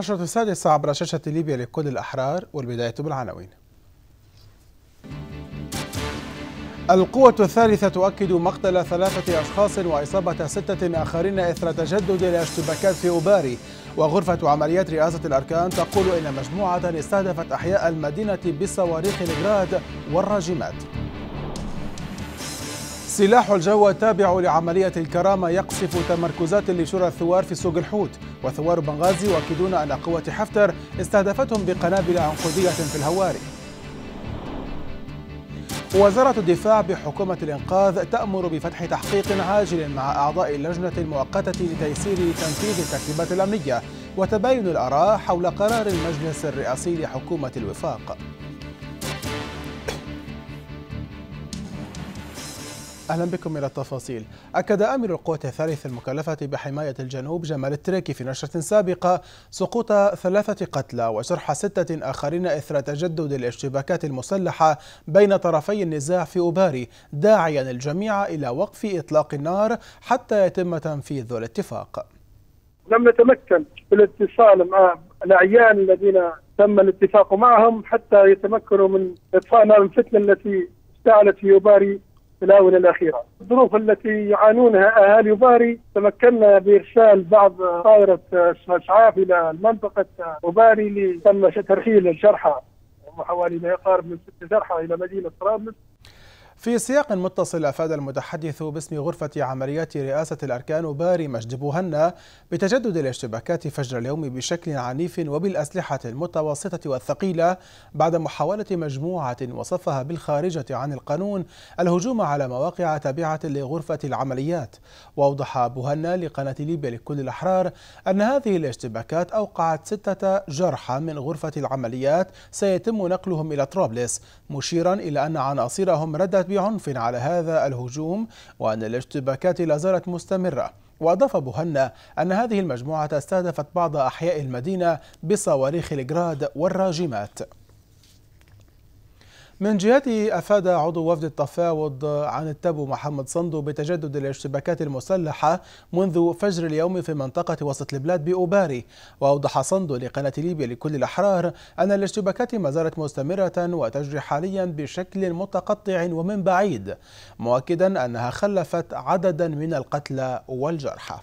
النشرة السادسة عبر شاشة ليبيا لكل الأحرار والبداية بالعناوين القوة الثالثة تؤكد مقتل ثلاثة أشخاص وإصابة ستة آخرين إثر تجدد الاشتباكات في أوباري وغرفة عمليات رئاسة الأركان تقول إن مجموعة استهدفت أحياء المدينة بصواريخ الإجراد والراجمات سلاح الجو التابع لعملية الكرامة يقصف تمركزات لشرى الثوار في سوق الحوت وثوار بنغازي يؤكدون أن قوة حفتر استهدفتهم بقنابل عنقودية في الهواري وزارة الدفاع بحكومة الإنقاذ تأمر بفتح تحقيق عاجل مع أعضاء اللجنة المؤقتة لتيسير تنفيذ الترتيبات الأمنية وتباين الآراء حول قرار المجلس الرئاسي لحكومة الوفاق أهلا بكم إلى التفاصيل أكد امر القوات الثالث المكلفة بحماية الجنوب جمال التريكي في نشرة سابقة سقوط ثلاثة قتلى وجرح ستة آخرين إثر تجدد الاشتباكات المسلحة بين طرفي النزاع في أوباري داعيا الجميع إلى وقف إطلاق النار حتى يتم تنفيذ الاتفاق لم نتمكن بالاتصال مع الأعيان الذين تم الاتفاق معهم حتى يتمكنوا من إطفاء نار الفتنة التي اشتعلت في أوباري الآونة الأخيرة الظروف التي يعانونها أهالي باري تمكنا بإرسال بعض طائرة إسعاف إلى منطقة باري لتم ترحيل الجرحى وحوالي ما يقارب من ست جرحى إلى مدينة طرابلس في سياق متصل أفاد المتحدث باسم غرفة عمليات رئاسة الأركان باري مجد بوهنا بتجدد الاشتباكات فجر اليوم بشكل عنيف وبالأسلحة المتوسطة والثقيلة بعد محاولة مجموعة وصفها بالخارجة عن القانون الهجوم على مواقع تابعة لغرفة العمليات وأوضح بوهنا لقناة ليبيا لكل الأحرار أن هذه الاشتباكات أوقعت ستة جرحى من غرفة العمليات سيتم نقلهم إلى طرابلس مشيرا إلى أن عناصرهم ردت بعنف على هذا الهجوم وأن الاشتباكات لا زالت مستمرة وأضاف بوهنا أن هذه المجموعة استهدفت بعض أحياء المدينة بصواريخ الجراد والراجمات من جهته أفاد عضو وفد التفاوض عن التبو محمد صندو بتجدد الاشتباكات المسلحة منذ فجر اليوم في منطقة وسط البلاد بأوباري وأوضح صندو لقناة ليبيا لكل الأحرار أن الاشتباكات ما زالت مستمرة وتجري حاليا بشكل متقطع ومن بعيد مؤكدا أنها خلفت عددا من القتلى والجرحى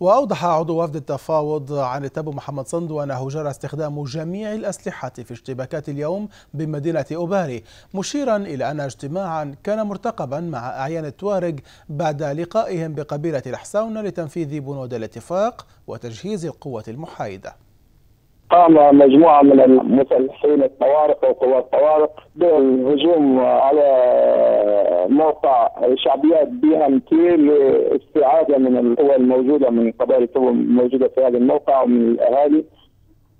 وأوضح عضو وفد التفاوض عن التبو محمد صندو أنه جرى استخدام جميع الأسلحة في اشتباكات اليوم بمدينة أوباري مشيرا إلى أن اجتماعا كان مرتقبا مع أعيان التوارق بعد لقائهم بقبيلة الحساونة لتنفيذ بنود الاتفاق وتجهيز القوة المحايدة قام مجموعة من المسلحين الطوارق وقوات الطوارق بالهجوم على موقع شعبيات بي ام تي لاستعادة من القوى الموجودة من قبائل القوى الموجودة في هذا الموقع ومن الأهالي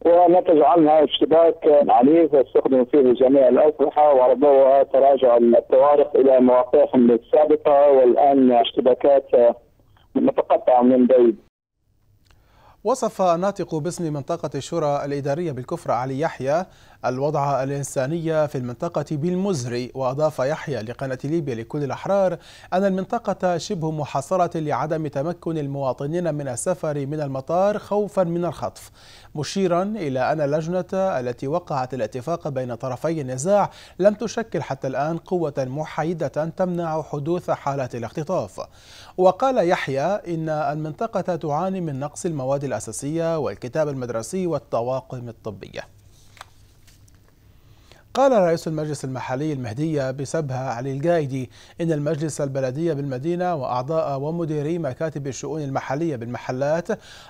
ونتج عنها اشتباك عنيف استخدموا فيه جميع الاسلحه وعرضوها تراجع الطوارق الى مواقعهم السابقه والان اشتباكات متقطعه من بعيد. وصف ناطق باسم منطقة الشورى الإدارية بالكفر علي يحيى الوضع الإنساني في المنطقة بالمزري وأضاف يحيى لقناة ليبيا لكل الأحرار أن المنطقة شبه محاصرة لعدم تمكن المواطنين من السفر من المطار خوفا من الخطف مشيرا إلى أن اللجنة التي وقعت الاتفاق بين طرفي النزاع لم تشكل حتى الآن قوة محايدة تمنع حدوث حالات الاختطاف وقال يحيى إن المنطقة تعاني من نقص المواد الأساسية والكتاب المدرسي والطواقم الطبيه قال رئيس المجلس المحلي المهدية بسبها علي القائدي إن المجلس البلدي بالمدينة وأعضاء ومديري مكاتب الشؤون المحلية بالمحلات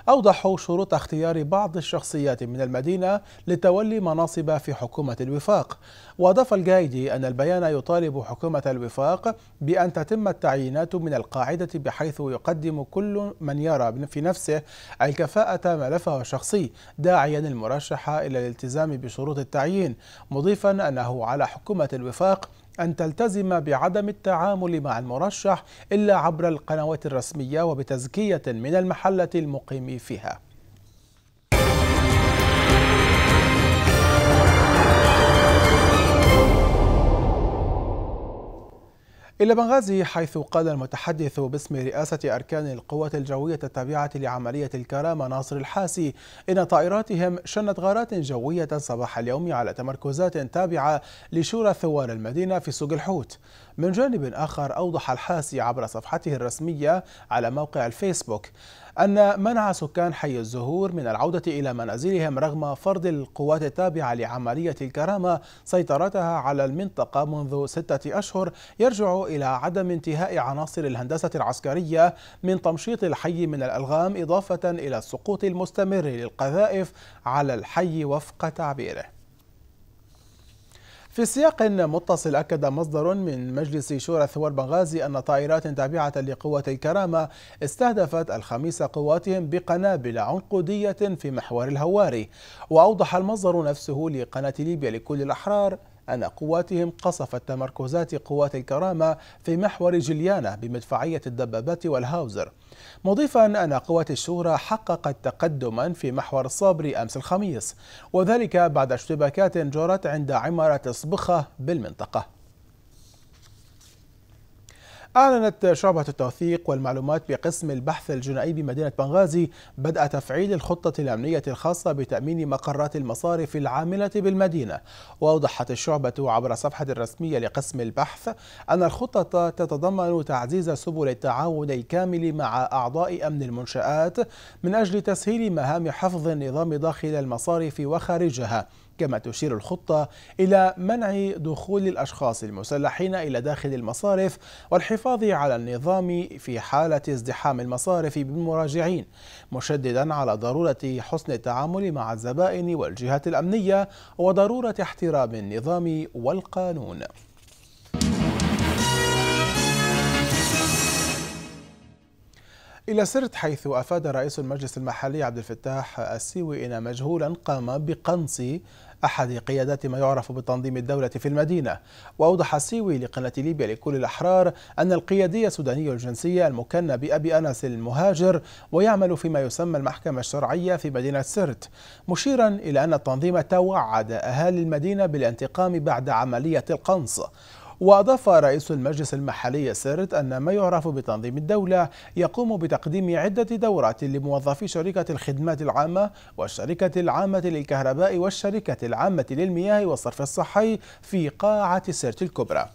أوضحوا شروط اختيار بعض الشخصيات من المدينة لتولي مناصب في حكومة الوفاق وأضاف القائدي أن البيان يطالب حكومة الوفاق بأن تتم التعيينات من القاعدة بحيث يقدم كل من يرى في نفسه الكفاءة ملفه الشخصي داعيا المرشح إلى الالتزام بشروط التعيين مضيفا أنه على حكومة الوفاق أن تلتزم بعدم التعامل مع المرشح إلا عبر القنوات الرسمية وبتزكية من المحلة المقيم فيها إلى بنغازي حيث قال المتحدث باسم رئاسة أركان القوات الجوية التابعة لعملية الكرامة ناصر الحاسي إن طائراتهم شنت غارات جوية صباح اليوم على تمركزات تابعة لشورى ثوار المدينة في سوق الحوت من جانب آخر أوضح الحاسي عبر صفحته الرسمية على موقع الفيسبوك أن منع سكان حي الزهور من العودة إلى منازلهم رغم فرض القوات التابعة لعملية الكرامة سيطرتها على المنطقة منذ ستة أشهر يرجع إلى عدم انتهاء عناصر الهندسة العسكرية من تمشيط الحي من الألغام إضافة إلى السقوط المستمر للقذائف على الحي وفق تعبيره في سياق متصل أكد مصدر من مجلس شورى ثوار بنغازي أن طائرات تابعة لقوة الكرامة استهدفت الخميس قواتهم بقنابل عنقودية في محور الهواري وأوضح المصدر نفسه لقناة ليبيا لكل الأحرار أن قواتهم قصفت تمركزات قوات الكرامة في محور جليانة بمدفعية الدبابات والهاوزر مضيفا أن قوات الشورى حققت تقدما في محور الصابري أمس الخميس وذلك بعد اشتباكات جرت عند عمارة صبخة بالمنطقة أعلنت شعبة التوثيق والمعلومات بقسم البحث الجنائي بمدينة بنغازي بدء تفعيل الخطة الأمنية الخاصة بتأمين مقرات المصارف العاملة بالمدينة وأوضحت الشعبة عبر صفحة رسمية لقسم البحث أن الخطة تتضمن تعزيز سبل التعاون الكامل مع أعضاء أمن المنشآت من أجل تسهيل مهام حفظ النظام داخل المصارف وخارجها كما تشير الخطة إلى منع دخول الأشخاص المسلحين إلى داخل المصارف والحفاظ على النظام في حالة ازدحام المصارف بالمراجعين مشددا على ضرورة حسن التعامل مع الزبائن والجهات الأمنية وضرورة احترام النظام والقانون إلى سرت حيث أفاد رئيس المجلس المحلي عبد الفتاح السيوي إن مجهولا قام بقنص أحد قيادات ما يعرف بتنظيم الدولة في المدينة وأوضح السيوي لقناة ليبيا لكل الأحرار أن القيادي سوداني الجنسية المكنى بأبي أنس المهاجر ويعمل فيما يسمى المحكمة الشرعية في مدينة سرت مشيرا إلى أن التنظيم توعد أهالي المدينة بالانتقام بعد عملية القنص وأضاف رئيس المجلس المحلي سرت أن ما يعرف بتنظيم الدولة يقوم بتقديم عدة دورات لموظفي شركة الخدمات العامة والشركة العامة للكهرباء والشركة العامة للمياه والصرف الصحي في قاعة سرت الكبرى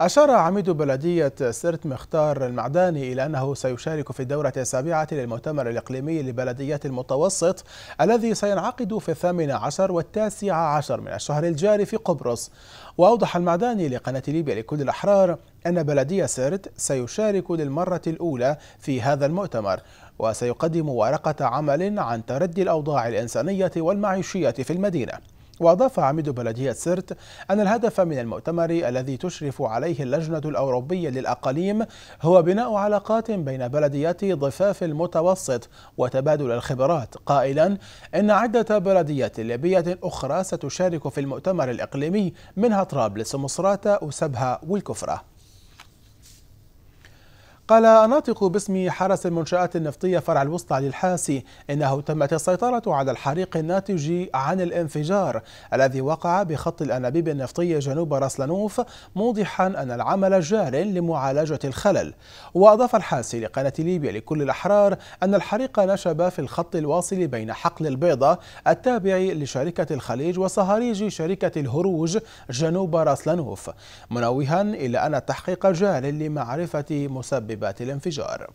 أشار عميد بلدية سرت مختار المعداني إلى أنه سيشارك في الدورة السابعة للمؤتمر الإقليمي لبلديات المتوسط الذي سينعقد في الثامن عشر والتاسع عشر من الشهر الجاري في قبرص وأوضح المعداني لقناة ليبيا لكل الأحرار أن بلدية سرت سيشارك للمرة الأولى في هذا المؤتمر وسيقدم ورقة عمل عن تردي الأوضاع الإنسانية والمعيشية في المدينة وأضاف عميد بلدية سرت أن الهدف من المؤتمر الذي تشرف عليه اللجنة الأوروبية للأقاليم هو بناء علاقات بين بلديات ضفاف المتوسط وتبادل الخبرات قائلا إن عدة بلديات ليبية أخرى ستشارك في المؤتمر الإقليمي منها طرابلس ومصراتة وسبها والكفرة قال ناطق باسم حرس المنشآت النفطية فرع الوسطى للحاسي إنه تمت السيطرة على الحريق الناتج عن الانفجار الذي وقع بخط الأنابيب النفطية جنوب راسلانوف موضحا أن العمل جار لمعالجة الخلل وأضاف الحاسي لقناة ليبيا لكل الأحرار أن الحريق نشب في الخط الواصل بين حقل البيضة التابع لشركة الخليج وصهاريج شركة الهروج جنوب راسلانوف منوها إلى أن التحقيق جار لمعرفة مسبب مسببات الانفجار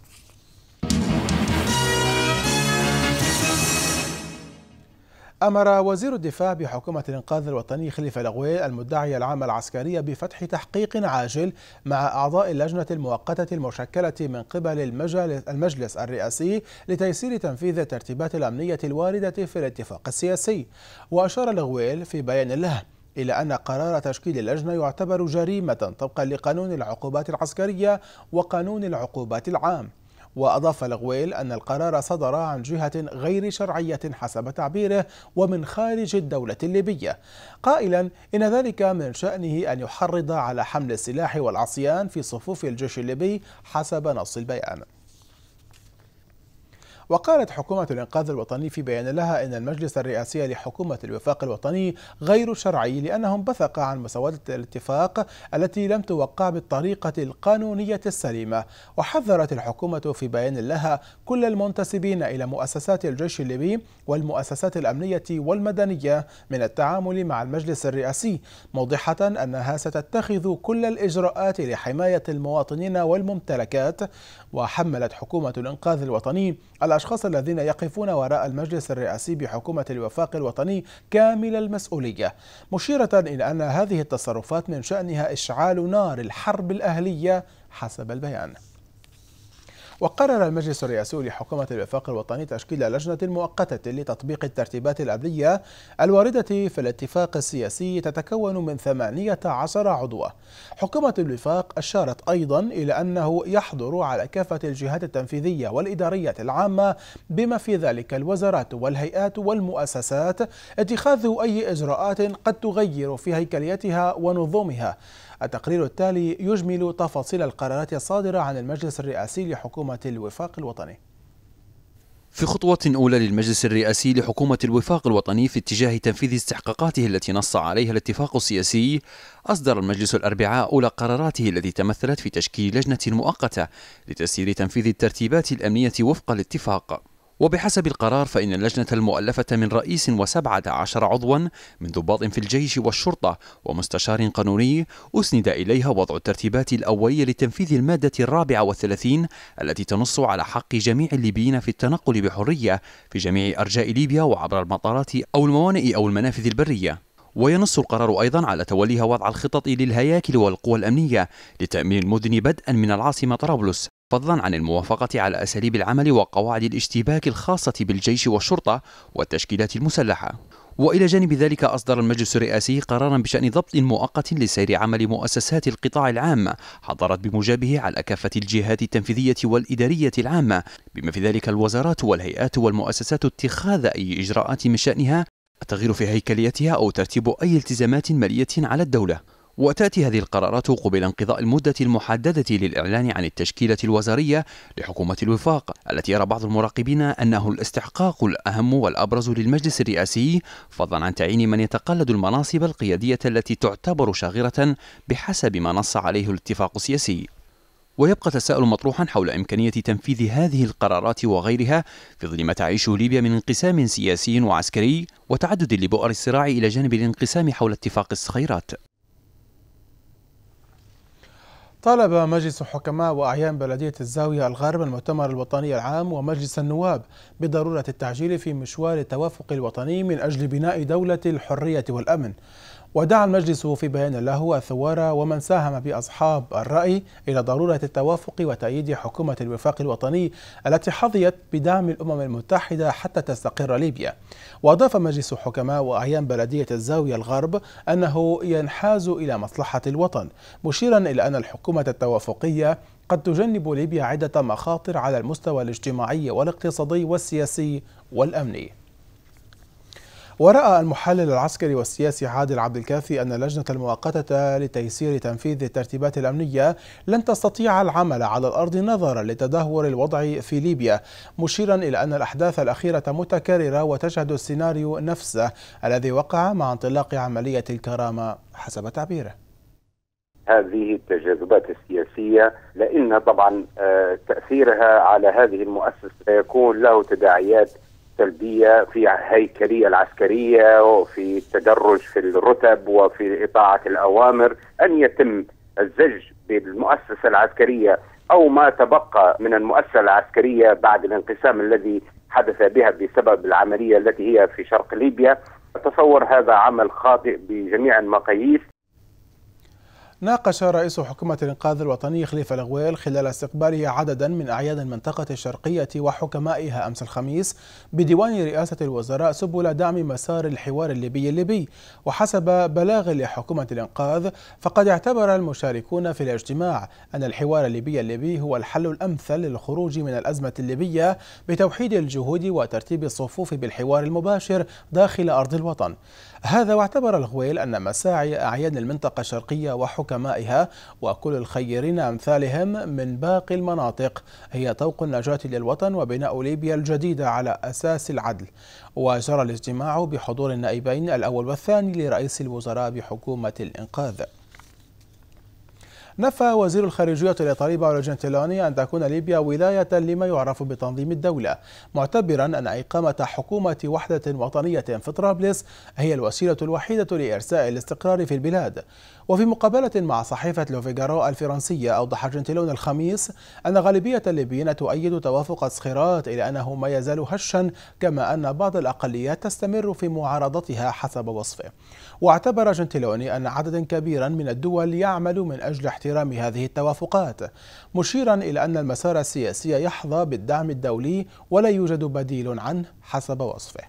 أمر وزير الدفاع بحكومة الإنقاذ الوطني خليفة لغوي المدعي العام العسكرية بفتح تحقيق عاجل مع أعضاء اللجنة المؤقتة المشكلة من قبل المجلس الرئاسي لتيسير تنفيذ الترتيبات الأمنية الواردة في الاتفاق السياسي وأشار لغويل في بيان له إلى أن قرار تشكيل اللجنة يعتبر جريمة طبقا لقانون العقوبات العسكرية وقانون العقوبات العام وأضاف لغويل أن القرار صدر عن جهة غير شرعية حسب تعبيره ومن خارج الدولة الليبية قائلا إن ذلك من شأنه أن يحرض على حمل السلاح والعصيان في صفوف الجيش الليبي حسب نص البيان وقالت حكومة الإنقاذ الوطني في بيان لها إن المجلس الرئاسي لحكومة الوفاق الوطني غير شرعي لأنه انبثق عن مسودة الاتفاق التي لم توقع بالطريقة القانونية السليمة وحذرت الحكومة في بيان لها كل المنتسبين إلى مؤسسات الجيش الليبي والمؤسسات الأمنية والمدنية من التعامل مع المجلس الرئاسي موضحة أنها ستتخذ كل الإجراءات لحماية المواطنين والممتلكات وحملت حكومة الإنقاذ الوطني الأشخاص الأشخاص الذين يقفون وراء المجلس الرئاسي بحكومة الوفاق الوطني كامل المسؤولية مشيرة إلى أن هذه التصرفات من شأنها إشعال نار الحرب الأهلية حسب البيان وقرر المجلس الرئاسي لحكومة الوفاق الوطني تشكيل لجنة مؤقتة لتطبيق الترتيبات الأمنية الواردة في الاتفاق السياسي تتكون من 18 عضوا حكومة الوفاق أشارت أيضا إلى أنه يحضر على كافة الجهات التنفيذية والإدارية العامة بما في ذلك الوزارات والهيئات والمؤسسات اتخاذ أي إجراءات قد تغير في هيكليتها ونظامها التقرير التالي يجمل تفاصيل القرارات الصادرة عن المجلس الرئاسي لحكومة الوفاق الوطني في خطوة أولى للمجلس الرئاسي لحكومة الوفاق الوطني في اتجاه تنفيذ استحقاقاته التي نص عليها الاتفاق السياسي، أصدر المجلس الأربعاء أولى قراراته التي تمثلت في تشكيل لجنة مؤقتة لتسيير تنفيذ الترتيبات الأمنية وفق الاتفاق. وبحسب القرار فإن اللجنة المؤلفة من رئيس وسبعة عشر عضوا من ضباط في الجيش والشرطة ومستشار قانوني أسند إليها وضع الترتيبات الأولية لتنفيذ المادة الرابعة والثلاثين التي تنص على حق جميع الليبيين في التنقل بحرية في جميع أرجاء ليبيا وعبر المطارات أو الموانئ أو المنافذ البرية وينص القرار أيضا على توليها وضع الخطط للهياكل والقوى الأمنية لتأمين المدن بدءا من العاصمة طرابلس فضلا عن الموافقة على أساليب العمل وقواعد الاشتباك الخاصة بالجيش والشرطة والتشكيلات المسلحة وإلى جانب ذلك أصدر المجلس الرئاسي قرارا بشأن ضبط مؤقت لسير عمل مؤسسات القطاع العام حضرت بموجبه على كافة الجهات التنفيذية والإدارية العامة بما في ذلك الوزارات والهيئات والمؤسسات اتخاذ أي إجراءات من شأنها التغيير في هيكليتها أو ترتيب أي التزامات مالية على الدولة وتأتي هذه القرارات قبل انقضاء المدة المحددة للإعلان عن التشكيلة الوزارية لحكومة الوفاق التي يرى بعض المراقبين أنه الاستحقاق الأهم والأبرز للمجلس الرئاسي فضلا عن تعيين من يتقلد المناصب القيادية التي تعتبر شاغرة بحسب ما نص عليه الاتفاق السياسي ويبقى تساؤل مطروحا حول إمكانية تنفيذ هذه القرارات وغيرها في ظل ما تعيشه ليبيا من انقسام سياسي وعسكري وتعدد لبؤر الصراع إلى جانب الانقسام حول اتفاق الصخيرات طالب مجلس حكماء وأعيان بلدية الزاوية الغرب المؤتمر الوطني العام ومجلس النواب بضرورة التعجيل في مشوار التوافق الوطني من أجل بناء دولة الحرية والأمن ودعا المجلس في بيان له الثوار ومن ساهم بأصحاب الرأي إلى ضرورة التوافق وتأييد حكومة الوفاق الوطني التي حظيت بدعم الأمم المتحدة حتى تستقر ليبيا وأضاف مجلس حكماء وأعيان بلدية الزاوية الغرب أنه ينحاز إلى مصلحة الوطن مشيرا إلى أن الحكومة التوافقية قد تجنب ليبيا عدة مخاطر على المستوى الاجتماعي والاقتصادي والسياسي والأمني ورأى المحلل العسكري والسياسي عادل عبد الكافي أن اللجنة المؤقتة لتيسير تنفيذ الترتيبات الأمنية لن تستطيع العمل على الأرض نظرا لتدهور الوضع في ليبيا مشيرا إلى أن الأحداث الأخيرة متكررة وتشهد السيناريو نفسه الذي وقع مع انطلاق عملية الكرامة حسب تعبيره هذه التجاذبات السياسية لأن طبعا آه، تأثيرها على هذه المؤسسة سيكون له تداعيات السلبيه في هيكليه العسكريه وفي التدرج في الرتب وفي اطاعه الاوامر ان يتم الزج بالمؤسسه العسكريه او ما تبقى من المؤسسه العسكريه بعد الانقسام الذي حدث بها بسبب العمليه التي هي في شرق ليبيا تصور هذا عمل خاطئ بجميع المقاييس ناقش رئيس حكومة الإنقاذ الوطني خليفة الغويل خلال استقباله عددا من أعياد المنطقة الشرقية وحكمائها أمس الخميس بديوان رئاسة الوزراء سبل دعم مسار الحوار الليبي الليبي وحسب بلاغ لحكومة الإنقاذ فقد اعتبر المشاركون في الاجتماع أن الحوار الليبي الليبي هو الحل الأمثل للخروج من الأزمة الليبية بتوحيد الجهود وترتيب الصفوف بالحوار المباشر داخل أرض الوطن هذا واعتبر الغويل أن مساعي أعيان المنطقة الشرقية وحكمائها وكل الخيرين أمثالهم من باقي المناطق هي طوق النجاة للوطن وبناء ليبيا الجديدة على أساس العدل وجرى الاجتماع بحضور النائبين الأول والثاني لرئيس الوزراء بحكومة الإنقاذ نفى وزير الخارجية الإيطالي باولو جنتيلوني أن تكون ليبيا ولاية لما يعرف بتنظيم الدولة معتبرا أن إقامة حكومة وحدة وطنية في طرابلس هي الوسيلة الوحيدة لإرساء الاستقرار في البلاد وفي مقابلة مع صحيفة لوفيغارو الفرنسية أوضح جنتيلون الخميس أن غالبية الليبيين تؤيد توافق الصخيرات إلى أنه ما يزال هشا كما أن بعض الأقليات تستمر في معارضتها حسب وصفه واعتبر جنتلوني أن عددا كبيرا من الدول يعمل من أجل احترام هذه التوافقات مشيرا إلى أن المسار السياسي يحظى بالدعم الدولي ولا يوجد بديل عنه حسب وصفه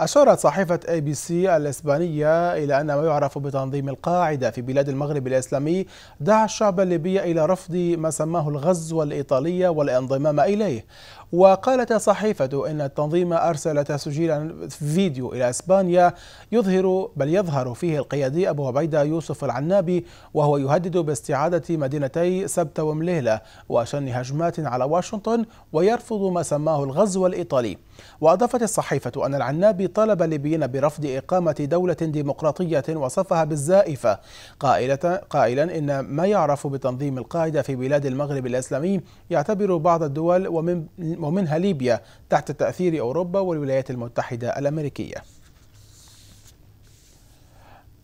أشارت صحيفة اي بي سي الإسبانية إلى أن ما يعرف بتنظيم القاعدة في بلاد المغرب الإسلامي دعا الشعب الليبي إلى رفض ما سماه الغزو الإيطالية والانضمام إليه وقالت صحيفة إن التنظيم أرسل تسجيلا فيديو إلى إسبانيا يظهر بل يظهر فيه القيادي أبو عبيدة يوسف العنابي وهو يهدد باستعادة مدينتي سبتة ومليلة وشن هجمات على واشنطن ويرفض ما سماه الغزو الإيطالي وأضافت الصحيفة أن العنابي طلب الليبيين برفض إقامة دولة ديمقراطية وصفها بالزائفة قائلة, قائلا إن ما يعرف بتنظيم القاعدة في بلاد المغرب الإسلامي يعتبر بعض الدول ومن ومنها ليبيا تحت تأثير أوروبا والولايات المتحدة الأمريكية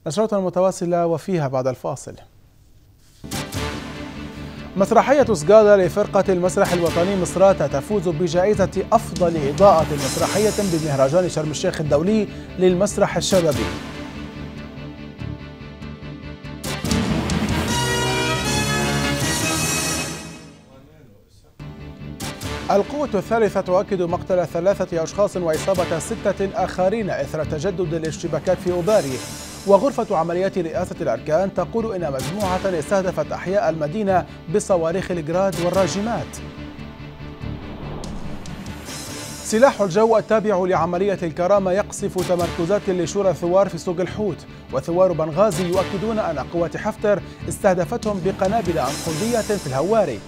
نشرات المتواصلة وفيها بعد الفاصل مسرحية سجادة لفرقة المسرح الوطني مصراتة تفوز بجائزة أفضل إضاءة مسرحية بمهرجان شرم الشيخ الدولي للمسرح الشبابي القوة الثالثة تؤكد مقتل ثلاثة أشخاص وإصابة ستة آخرين إثر تجدد الاشتباكات في أوباري وغرفة عمليات رئاسة الأركان تقول إن مجموعة استهدفت أحياء المدينة بصواريخ الجراد والراجمات سلاح الجو التابع لعملية الكرامة يقصف تمركزات لشورى الثوار في سوق الحوت وثوار بنغازي يؤكدون أن قوات حفتر استهدفتهم بقنابل أنقودية في الهواري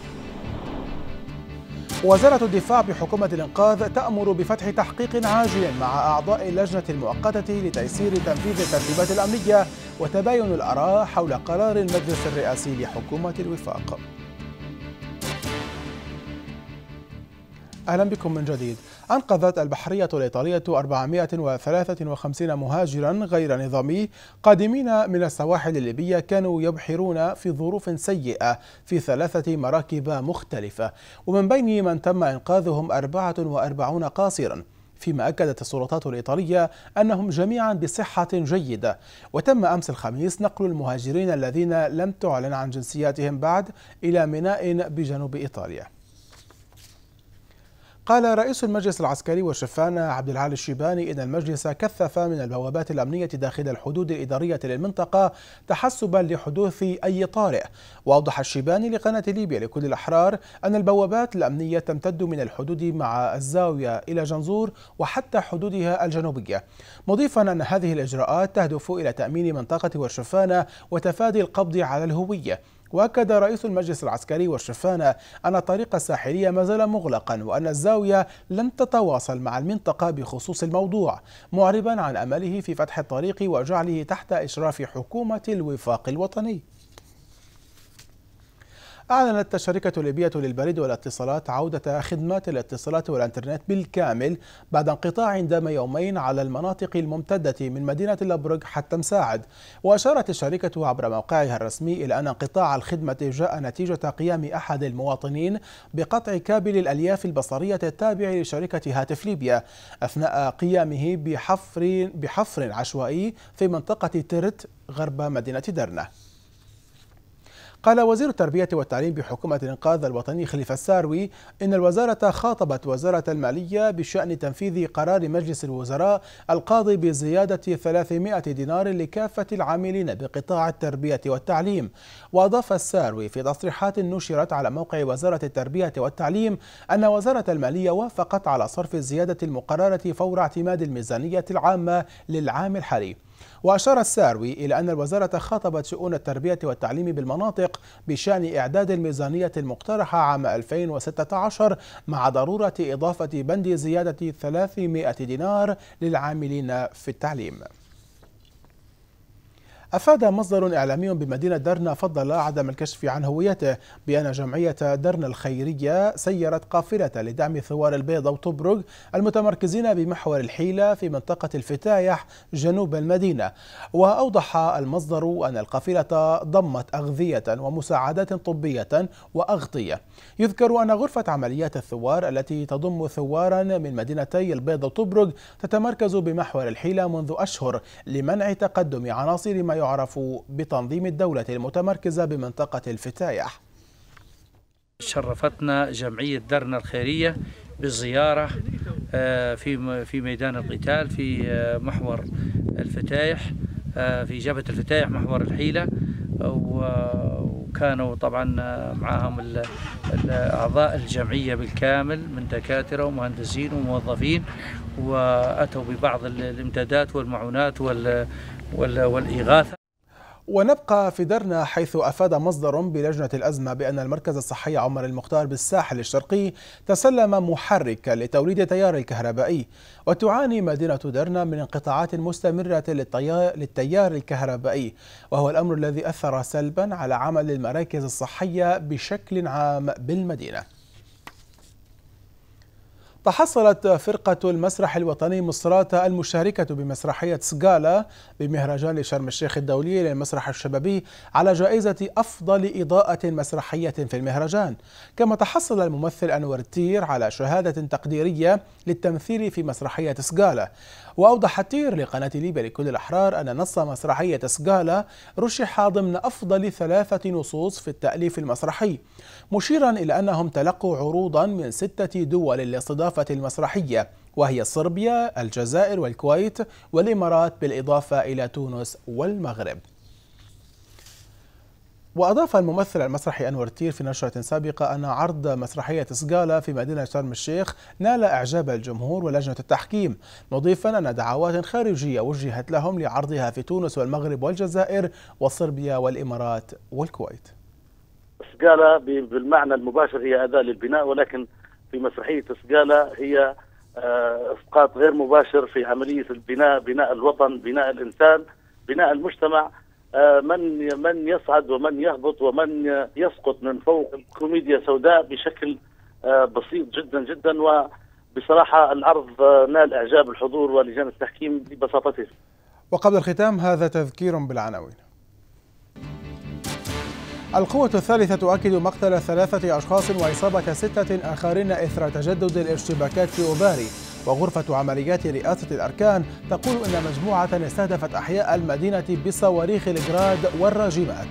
وزارة الدفاع بحكومة الإنقاذ تأمر بفتح تحقيق عاجل مع أعضاء اللجنة المؤقتة لتيسير تنفيذ الترتيبات الأمنية وتباين الآراء حول قرار المجلس الرئاسي لحكومة الوفاق أهلا بكم من جديد أنقذت البحرية الإيطالية 453 مهاجرا غير نظامي قادمين من السواحل الليبية كانوا يبحرون في ظروف سيئة في ثلاثة مراكب مختلفة ومن بين من تم إنقاذهم 44 قاصرا فيما أكدت السلطات الإيطالية أنهم جميعا بصحة جيدة وتم أمس الخميس نقل المهاجرين الذين لم تعلن عن جنسياتهم بعد إلى ميناء بجنوب إيطاليا قال رئيس المجلس العسكري والشفان عبد العالي الشيباني إن المجلس كثف من البوابات الأمنية داخل الحدود الإدارية للمنطقة تحسبا لحدوث أي طارئ وأوضح الشيباني لقناة ليبيا لكل الأحرار أن البوابات الأمنية تمتد من الحدود مع الزاوية إلى جنزور وحتى حدودها الجنوبية مضيفا أن هذه الإجراءات تهدف إلى تأمين منطقة ورشفانة وتفادي القبض على الهوية واكد رئيس المجلس العسكري والشفانه ان الطريق الساحلي ما زال مغلقا وان الزاويه لن تتواصل مع المنطقه بخصوص الموضوع معربا عن امله في فتح الطريق وجعله تحت اشراف حكومه الوفاق الوطني أعلنت الشركة الليبية للبريد والاتصالات عودة خدمات الاتصالات والإنترنت بالكامل بعد انقطاع دام يومين على المناطق الممتدة من مدينة الأبرج حتى مساعد وأشارت الشركة عبر موقعها الرسمي إلى أن انقطاع الخدمة جاء نتيجة قيام أحد المواطنين بقطع كابل الألياف البصرية التابع لشركة هاتف ليبيا أثناء قيامه بحفر, بحفر عشوائي في منطقة ترت غرب مدينة درنة قال وزير التربية والتعليم بحكومة الإنقاذ الوطني خليفة الساروي إن الوزارة خاطبت وزارة المالية بشأن تنفيذ قرار مجلس الوزراء القاضي بزيادة 300 دينار لكافة العاملين بقطاع التربية والتعليم وأضاف الساروي في تصريحات نشرت على موقع وزارة التربية والتعليم أن وزارة المالية وافقت على صرف الزيادة المقررة فور اعتماد الميزانية العامة للعام الحالي وأشار الساروي إلى أن الوزارة خاطبت شؤون التربية والتعليم بالمناطق بشأن إعداد الميزانية المقترحة عام 2016 مع ضرورة إضافة بند زيادة 300 دينار للعاملين في التعليم أفاد مصدر إعلامي بمدينة درنا فضل عدم الكشف عن هويته بأن جمعية درنا الخيرية سيرت قافلة لدعم ثوار البيض وطبرق المتمركزين بمحور الحيلة في منطقة الفتايح جنوب المدينة وأوضح المصدر أن القافلة ضمت أغذية ومساعدات طبية وأغطية يذكر أن غرفة عمليات الثوار التي تضم ثوارا من مدينتي البيض وطبرق تتمركز بمحور الحيلة منذ أشهر لمنع تقدم عناصر ما يعرف بتنظيم الدولة المتمركزة بمنطقة الفتايح شرفتنا جمعية درنا الخيرية بالزيارة آه، في في ميدان القتال في آه، محور الفتايح آه، في جبهة الفتايح محور الحيلة وكانوا طبعا معاهم أعضاء الجمعية بالكامل من دكاترة ومهندسين وموظفين وأتوا ببعض الإمدادات والمعونات والإغاثة ونبقى في درنا حيث أفاد مصدر بلجنة الأزمة بأن المركز الصحي عمر المختار بالساحل الشرقي تسلم محرك لتوليد تيار الكهربائي وتعاني مدينة درنا من انقطاعات مستمرة للتيار الكهربائي وهو الأمر الذي أثر سلبا على عمل المراكز الصحية بشكل عام بالمدينة تحصلت فرقة المسرح الوطني مصرات المشاركة بمسرحية سكالا بمهرجان شرم الشيخ الدولي للمسرح الشبابي على جائزة أفضل إضاءة مسرحية في المهرجان كما تحصل الممثل أنور التير على شهادة تقديرية للتمثيل في مسرحية سكالا وأوضح تير لقناة ليبيا لكل الأحرار أن نص مسرحية سكالا رشح ضمن أفضل ثلاثة نصوص في التأليف المسرحي مشيرا إلى أنهم تلقوا عروضا من ستة دول لاستضافة المسرحية وهي صربيا، الجزائر والكويت والإمارات بالإضافة إلى تونس والمغرب وأضاف الممثل المسرحي أنور تير في نشرة سابقة أن عرض مسرحية سقالة في مدينة شرم الشيخ نال إعجاب الجمهور ولجنة التحكيم مضيفا أن دعوات خارجية وجهت لهم لعرضها في تونس والمغرب والجزائر وصربيا والإمارات والكويت سقالة بالمعنى المباشر هي أداة للبناء ولكن في مسرحية سقالة هي آه، اسقاط غير مباشر في عملية البناء بناء الوطن بناء الإنسان بناء المجتمع آه، من من يصعد ومن يهبط ومن يسقط من فوق كوميديا سوداء بشكل آه، بسيط جدا جدا وبصراحه العرض آه، نال اعجاب الحضور ولجان التحكيم ببساطته. وقبل الختام هذا تذكير بالعناوين. القوة الثالثة تؤكد مقتل ثلاثة أشخاص وإصابة ستة آخرين إثر تجدد الاشتباكات في أوباري وغرفة عمليات رئاسة الأركان تقول أن مجموعة استهدفت أحياء المدينة بصواريخ الجراد والراجمات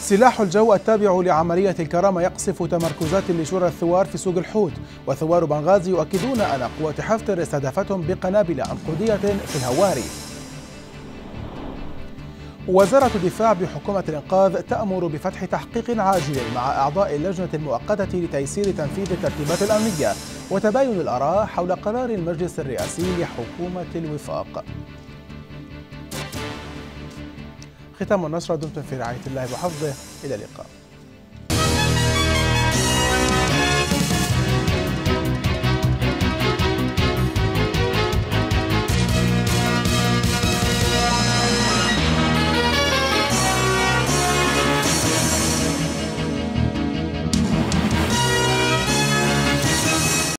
سلاح الجو التابع لعملية الكرامة يقصف تمركزات لشرى الثوار في سوق الحوت وثوار بنغازي يؤكدون أن قوات حفتر استهدفتهم بقنابل عنقودية في الهواري وزارة الدفاع بحكومة الإنقاذ تأمر بفتح تحقيق عاجل مع أعضاء اللجنة المؤقتة لتيسير تنفيذ الترتيبات الأمنية وتباين الآراء حول قرار المجلس الرئاسي لحكومة الوفاق ختام النشرة دمتم في رعاية الله وحفظه إلى اللقاء